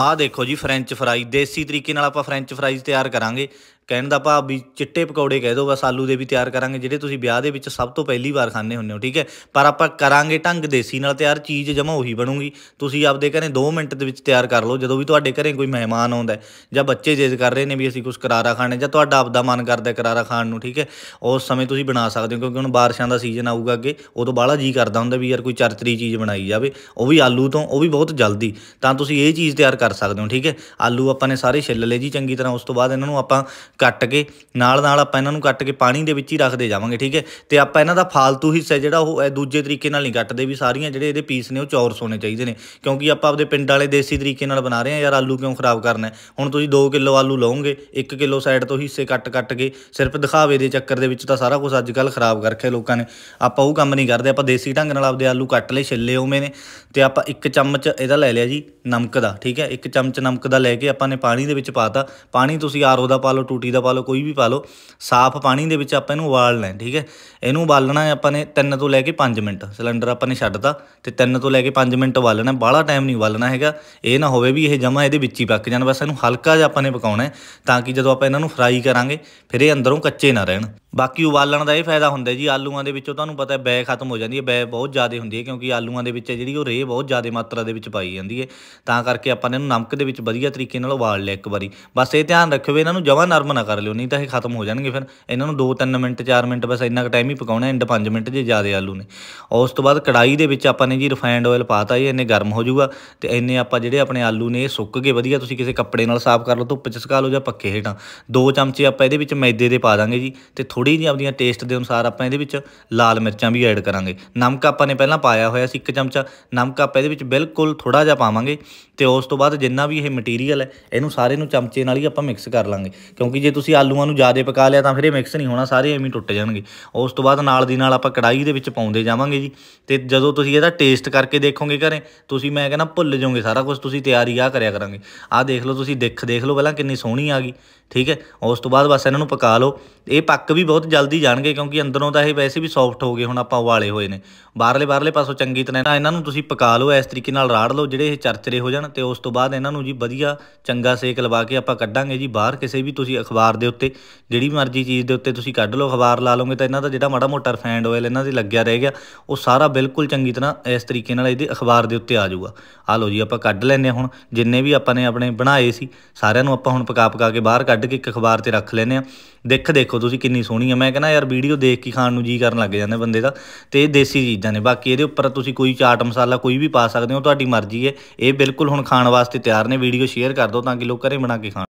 ਆਹ ਦੇਖੋ ਜੀ ਫ੍ਰੈਂਚ ਫਰਾਈ ਦੇਸੀ ਤਰੀਕੇ ਨਾਲ ਆਪਾਂ ਫ੍ਰੈਂਚ ਫਰਾਈਜ਼ ਤਿਆਰ ਕਰਾਂਗੇ ਕਹਿਣ ਦਾ ਭਾਵ ਵੀ ਚਿੱਟੇ ਪਕੌੜੇ ਕਹਿ ਦੋ ਬਸ ਆਲੂ ਦੇ ਵੀ ਤਿਆਰ ਕਰਾਂਗੇ ਜਿਹੜੇ ਤੁਸੀਂ ਵਿਆਹ ਦੇ ਵਿੱਚ ਸਭ ਤੋਂ ਪਹਿਲੀ ਵਾਰ ਖਾਣੇ ਹੁੰਦੇ ਹੋ ਠੀਕ ਹੈ ਪਰ ਆਪਾਂ ਕਰਾਂਗੇ ਢੰਗ ਦੇਸੀ ਨਾਲ ਤਿਆਰ ਚੀਜ਼ ਜਮਾ ਉਹੀ ਬਣੂਗੀ ਤੁਸੀਂ ਆਪਦੇ ਘਰੇ 2 ਮਿੰਟ ਦੇ ਵਿੱਚ ਤਿਆਰ ਕਰ ਲਓ ਜਦੋਂ ਵੀ ਤੁਹਾਡੇ ਘਰੇ ਕੋਈ ਮਹਿਮਾਨ ਆਉਂਦਾ ਜਾਂ ਬੱਚੇ ਜੇਜ ਕਰ ਰਹੇ ਨੇ ਵੀ ਅਸੀਂ ਕੁਝ ਕਰਾਰਾ ਖਾਣੇ ਜਾਂ ਤੁਹਾਡਾ ਆਪਦਾ ਮਨ ਕਰਦਾ ਕਰਾਰਾ ਖਾਣ ਨੂੰ ਠੀਕ ਹੈ ਉਸ ਸਮੇਂ ਤੁਸੀਂ ਬਣਾ ਸਕਦੇ ਹੋ ਕਿਉਂਕਿ ਹੁਣ ਬਾਰਿਸ਼ਾਂ ਦਾ ਸੀਜ਼ਨ ਆਊਗਾ ਅੱਗੇ ਉਦੋਂ ਬਾਹਲਾ ਜੀ ਕਰਦਾ ਹੁੰਦਾ ਵੀ ਯਾਰ ਕੋਈ ਚਰਤਰੀ ਚੀਜ਼ ਬਣਾਈ ਜਾਵੇ ਉਹ ਵੀ ਆਲੂ ਤੋਂ ਉਹ ਵੀ ਬਹੁਤ ਜਲਦੀ ਤਾਂ ਤੁਸੀਂ ਇਹ ਚੀਜ਼ ਤਿਆਰ ਕਰ ਸਕਦੇ ਹੋ ਠੀਕ ਹੈ ਆਲੂ ਆਪਾਂ ਨੇ ਸਾਰੇ ਛਿੱਲ ਲਏ ਜੀ ਚੰਗੀ ਤਰ੍ਹਾਂ ਉਸ ਤੋਂ ਬਾਅਦ ਇਹਨਾਂ ਨੂੰ ਆਪਾਂ ਕੱਟ ਕੇ ਨਾਲ ਨਾਲ ਆਪਾਂ ਇਹਨਾਂ ਨੂੰ ਕੱਟ ਕੇ ਪਾਣੀ ਦੇ ਵਿੱਚ ਹੀ ਰੱਖਦੇ ਜਾਵਾਂਗੇ ਠੀਕ ਹੈ ਤੇ ਆਪਾਂ ਇਹਨਾਂ ਦਾ ਫਾਲਤੂ ਹਿੱਸਾ ਜਿਹੜਾ ਉਹ ਦੂਜੇ ਤਰੀਕੇ ਨਾਲ ਨਹੀਂ ਕੱਟਦੇ ਵੀ ਸਾਰੀਆਂ ਜਿਹੜੇ ਇਹਦੇ ਪੀਸ ਨੇ ਉਹ ਚੌਰਸ ਹੋਣੇ ਚਾਹੀਦੇ ਨੇ ਕਿਉਂਕਿ ਆਪਾਂ ਆਪਦੇ ਪਿੰਡ ਵਾਲੇ ਦੇਸੀ ਤਰੀਕੇ ਨਾਲ ਬਣਾ ਰਹੇ ਆ ਯਾਰ ਆਲੂ ਕਿਉਂ ਖਰਾਬ ਕਰਨਾ ਹੁਣ ਤੁਸੀਂ 2 ਕਿਲੋ ਆਲੂ ਲਓਗੇ 1 ਕਿਲੋ ਸਾਈਡ ਤੋਂ ਹਿੱਸੇ ਕੱਟ-ਕੱਟ ਕੇ ਸਿਰਫ ਦਿਖਾਵੇ ਦੇ ਚੱਕਰ ਦੇ ਵਿੱਚ ਤਾਂ ਸਾਰਾ ਕੁਝ ਅੱਜ ਕੱਲ ਖਰਾਬ ਕਰਕੇ ਲੋਕਾਂ ਨੇ ਆਪਾਂ ਉਹ ਕੰਮ ਨਹੀਂ ਕਰਦੇ ਆਪਾਂ ਦੇਸੀ ਢੰਗ ਨਾਲ ਆਪਦੇ ਆਲੂ ਕੱਟ ਲੈ ਛਿੱਲੇ ਉਵੇਂ ਨੇ ਤੇ ਆਪਾਂ ਇੱਕ ਚਮਚ ਇਹਦਾ ਲੈ ਲਿਆ ਜੀ ਨਮਕ ਦਾ ਠੀਕ ਹੈ ਇੱਕ ਚਮਚ ਨਮਕ ਦਾ ਲੈ ਕੇ ਆਪਾਂ ਨੇ ਪਾਣੀ ਦੇ ਵਿੱਚ ਪਾਤਾ ਪਾਣੀ ਤੁਸੀਂ ਆਰਓ ਦਾ ਪਾ ਲਓ ਟੂਟੀ ਦਾ ਪਾ ਲਓ ਕੋਈ ਵੀ ਪਾ ਲਓ ਸਾਫ਼ ਪਾਣੀ ਦੇ ਵਿੱਚ ਆਪਾਂ ਇਹਨੂੰ ਉਬਾਲਣਾ ਹੈ ਠੀਕ ਹੈ ਇਹਨੂੰ ਉਬਾਲਣਾ ਹੈ ਆਪਾਂ ਨੇ 3 ਤੋਂ ਲੈ ਕੇ 5 ਮਿੰਟ ਸਿਲੰਡਰ ਆਪਾਂ ਨੇ ਛੱਡਤਾ ਤੇ 3 ਤੋਂ ਲੈ ਕੇ 5 ਮਿੰਟ ਉਬਾਲਣਾ ਬਾਹਲਾ ਟਾਈਮ ਨਹੀਂ ਉਬਾਲਣਾ ਹੈਗਾ ਇਹ ਨਾ ਹੋਵੇ ਵੀ ਇਹ ਜਮਾ ਇਹਦੇ ਵਿੱਚ ਹੀ ਪੱਕ ਜਾਣ ਬਸ ਇਹਨੂੰ ਹਲਕਾ ਜਿਹਾ ਆਪਾਂ ਨੇ ਪਕਾਉਣਾ ਹੈ ਤਾਂ ਕਿ ਜਦੋਂ ਆਪਾਂ ਇਹਨਾਂ ਨੂੰ ਫਰਾਈ ਕਰਾਂਗੇ ਫਿਰ ਇਹ ਅੰਦਰੋਂ ਕੱਚੇ ਨਾ ਰਹਿਣ ਬਾਕੀ ਉਬਾਲਣ ਦਾ ਇਹ ਫਾਇਦਾ ਹੁੰਦਾ ਜੀ ਆਲੂਆਂ ਦੇ ਵਿੱਚੋਂ ਤੁਹਾਨੂੰ ਪਤਾ ਬੈ ਖਤਮ ਹੋ ਜਾਂਦੀ ਹੈ ਬੈ ਬਹੁਤ ਜ਼ਿਆਦਾ ਹੁੰਦੀ ਹੈ ਕਿਉਂਕਿ ਆਲੂਆਂ ਦੇ ਵਿੱਚ ਜਿਹੜੀ ਉਹ ਰੇਹ ਬਹੁਤ ਜ਼ਿਆਦਾ ਮਾਤਰਾ ਦੇ ਵਿੱਚ ਪਾਈ ਜਾਂਦੀ ਹੈ ਤਾਂ ਕਰਕੇ ਆਪਾਂ ਨੇ ਇਹਨੂੰ ਨਮਕ ਦੇ ਵਿੱਚ ਵਧੀਆ ਤਰੀਕੇ ਨਾਲ ਉਬਾਲ ਲਿਆ ਇੱਕ ਵਾਰੀ ਬਸ ਇਹ ਧਿਆਨ ਰੱਖਿਓ ਇਹਨਾਂ ਨੂੰ ਜਮਾ ਨਰਮ ਨਾ ਕਰ ਲਿਓ ਨਹੀਂ ਤਾਂ ਇਹ ਖਤਮ ਹੋ ਜਾਣਗੇ ਫਿਰ ਇਹਨਾਂ ਨੂੰ 2-3 ਮਿੰਟ 4 ਮਿੰਟ ਬਸ ਇੰਨਾ ਕੁ ਟਾਈਮ ਹੀ ਪਕਾਉਣਾ ਐਂਡ 5 ਮਿੰਟ ਜੇ ਜ਼ਿਆਦਾ ਆਲੂ ਨੇ ਉਸ ਤੋਂ ਬਾਅਦ ਕੜਾਈ ਦੇ ਵਿੱਚ ਆਪਾਂ ਨੇ ਜੀ ਰਿਫਾਈਨਡ ਆਇਲ ਪਾਤਾ ਜੀ ਇਹਨੇ ਗਰਮ ਹੋ ਜਾਊਗਾ ਤੇ ਇਹਨੇ ਆਪਾਂ ਜਿਹੜੇ ਆਪਣੇ ਆਲੂ ਨੇ ਇਹ ਸੁੱਕ ਗਏ ਵਧੀਆ ਤੁਸੀਂ ਕਿਸੇ ਕੱਪੜੇ ਨਾਲ ਸਾਫ਼ ਕਰ ਲਓ ਧੁੱਪ ਚ ਸੁਕਾ ਲਓ ਜਾਂ ਪੱਕੇ ਹੇਠਾਂ ਦੋ ਚਮਚੇ ਆਪਾਂ ਇਹਦੇ ਵਿੱਚ ਮੈਦੇ ਦੇ ਪਾ ਦਾਂਗੇ ਜੀ ਤੇ ਥੋੜੀ ਜਿਹੀ ਆਪਣੀਆਂ ਟੇਸਟ ਦੇ ਅਨੁਸਾਰ ਆਪਾਂ ਇਹਦੇ ਵਿੱਚ ਲਾਲ ਮਿਰਚਾਂ ਵੀ ਐਡ ਕਰਾਂਗੇ ਨਮਕ ਆਪਾਂ ਨੇ ਪਹਿਲਾਂ ਪਾਇਆ ਹੋਇਆ ਸੀ ਇੱਕ ਚਮਚਾ ਨਮਕ ਆਪਾਂ ਇਹਦੇ ਵਿੱਚ ਬਿਲਕੁਲ ਥੋੜਾ ਜਿਹਾ ਪਾਵਾਂਗੇ ਤੇ ਉਸ ਤੋਂ ਬਾਅਦ ਜਿੰਨਾ ਵੀ ਇਹ ਮਟੀਰੀਅਲ ਹੈ ਇਹਨੂੰ ਸਾਰੇ ਨੂੰ ਚਮਚੇ ਨਾਲ ਹੀ ਆਪਾਂ ਮਿਕਸ ਕਰ ਲਾਂਗੇ ਕਿਉਂਕਿ ਜੇ ਤੁਸੀਂ ਆਲੂਆਂ ਨੂੰ ਜ਼ਿਆਦਾ ਪਕਾ ਲਿਆ ਤਾਂ ਫਿਰ ਇਹ ਮਿਕਸ ਨਹੀਂ ਹੋਣਾ ਸਾਰੇ ਐਵੇਂ ਟੁੱਟ ਜਾਣਗੇ ਉਸ ਤੋਂ ਬਾਅਦ ਨਾਲ ਦੀ ਨਾਲ ਆਪਾਂ ਕੜਾਈ ਦੇ ਵਿੱਚ ਪਾਉਂਦੇ ਜਾਵਾਂਗੇ ਜੀ ਤੇ ਜਦੋਂ ਤੁਸੀਂ ਇਹਦਾ ਟੇਸਟ ਕਰਕੇ ਦੇਖੋਗੇ ਘਰੇ ਤੁਸੀਂ ਮੈਂ ਕਹਿੰਦਾ ਭੁੱਲ ਜਾਓਗੇ ਸਾਰਾ ਕੁਝ ਤੁਸੀਂ ਤਿਆਰੀ ਆ ਕਰਿਆ ਕਰਾਂਗੇ ਆ ਦੇਖ ਲਓ ਤੁਸੀਂ ਦੇਖ ਦੇਖ ਲਓ ਪਹਿਲਾਂ ਕਿੰਨੀ ਸੋਹਣੀ ਆ ਗਈ ਠੀਕ ਹੈ ਉਸ ਤੋਂ ਬਾਅਦ ਬਸ ਇਹਨਾਂ ਨੂੰ ਪਕਾ ਲਓ ਇਹ ਪੱਕ ਵੀ ਬਹੁਤ ਜਲਦੀ ਜਾਣਗੇ ਕਿਉਂਕਿ ਅੰਦਰੋਂ ਤਾਂ ਇਹ ਵੈਸੇ ਵੀ ਸੌਫਟ ਹੋ ਗਏ ਹੁਣ ਆਪਾਂ ਉਬਾਲੇ ਹੋਏ ਨੇ ਬਾਹਰਲੇ ਬਾਹਰਲੇ ਪਾਸੋਂ ਚੰਗੀ ਤਰ੍ਹਾਂ ਇਹਨਾਂ ਨੂੰ ਤੁਸੀਂ ਪਕਾ ਲਓ ਇਸ ਤਰੀਕੇ ਨਾਲ ਰਾੜ ਲਓ ਜਿਹੜੇ ਇਹ ਚਰਚਰੇ ਹੋ ਜਾਣ ਤੇ ਉਸ ਤੋਂ ਬਾਅਦ ਇਹਨਾਂ ਨੂੰ ਜੀ ਵਧੀਆ ਚੰਗਾ ਸੇਕ ਲਵਾ ਕੇ ਆਪਾਂ ਕੱਢਾਂਗੇ ਜੀ ਬਾਹਰ ਕਿਸੇ ਵੀ ਤੁਸੀਂ ਅਖਬਾਰ ਦੇ ਉੱਤੇ ਜਿਹੜੀ ਮਰਜ਼ੀ ਚੀਜ਼ ਦੇ ਉੱਤੇ ਤੁਸੀਂ ਕੱਢ ਲਓ ਅਖਬਾਰ ਲਾ ਲਓਗੇ ਤਾਂ ਇਹਨਾਂ ਦਾ ਜਿਹੜਾ ਮਾੜਾ ਮੋਟਾ ਰਿਫਾਈਨਡ ਆਇਲ ਇਹਨਾਂ ਦੇ ਲੱਗਿਆ ਰਹਿ ਗਿਆ ਉਹ ਸਾਰਾ ਬਿਲਕੁਲ ਚੰਗੀ ਤਰ੍ਹਾਂ ਇਸ ਤਰੀਕੇ ਨਾਲ ਇਹਦੇ ਅਖਬਾਰ ਦੇ ਉੱਤੇ ਆ ਜਾਊਗਾ ਆ ਲਓ ਜੀ ਆਪਾਂ ਕੱਢ ਲੈਨੇ ਹੁਣ ਜਿੰਨੇ ਵੀ ਆਪਾਂ ਨੇ ਆਪਣੇ ਬਣਾਏ ਸੀ ਸਾਰਿਆਂ ਨੂੰ ਆਪਾਂ ਹੁਣ ਪਕਾ ਪਕਾ ਕੇ ਬਾਹਰ ਕੱਢ ਕੇ ਇੱਕ ਅਖਬਾਰ ਤੇ ਰੱਖ ਲੈਨੇ ਆ ਦੇਖ ਦੇਖੋ ਤੁਸੀਂ ਕਿੰਨੀ ਸੋਹਣੀ ਸੋਹਣੀ ਆ ਮੈਂ ਕਹਿੰਦਾ ਯਾਰ ਵੀਡੀਓ ਦੇਖ ਕੇ ਖਾਣ ਨੂੰ ਜੀ ਕਰਨ ਲੱਗ ਜਾਂਦੇ ਬੰਦੇ ਦਾ ਤੇ ਇਹ ਦੇਸੀ ਚੀਜ਼ਾਂ ਨੇ ਬਾਕੀ ਇਹਦੇ ਉੱਪਰ ਤੁਸੀਂ ਕੋਈ ਚਾਟ ਮਸਾਲਾ ਕੋਈ ਵੀ ਪਾ ਸਕਦੇ ਹੋ ਤੁਹਾਡੀ ਮਰਜ਼ੀ ਹੈ ਇਹ ਬਿਲਕੁਲ ਹੁਣ ਖਾਣ ਵਾਸਤੇ ਤਿਆਰ ਨੇ ਵੀਡੀਓ ਸ਼ੇਅਰ ਕਰ ਦਿਓ ਤਾਂ ਕਿ ਲੋਕ ਘਰੇ ਬਣਾ ਕੇ ਖਾਣ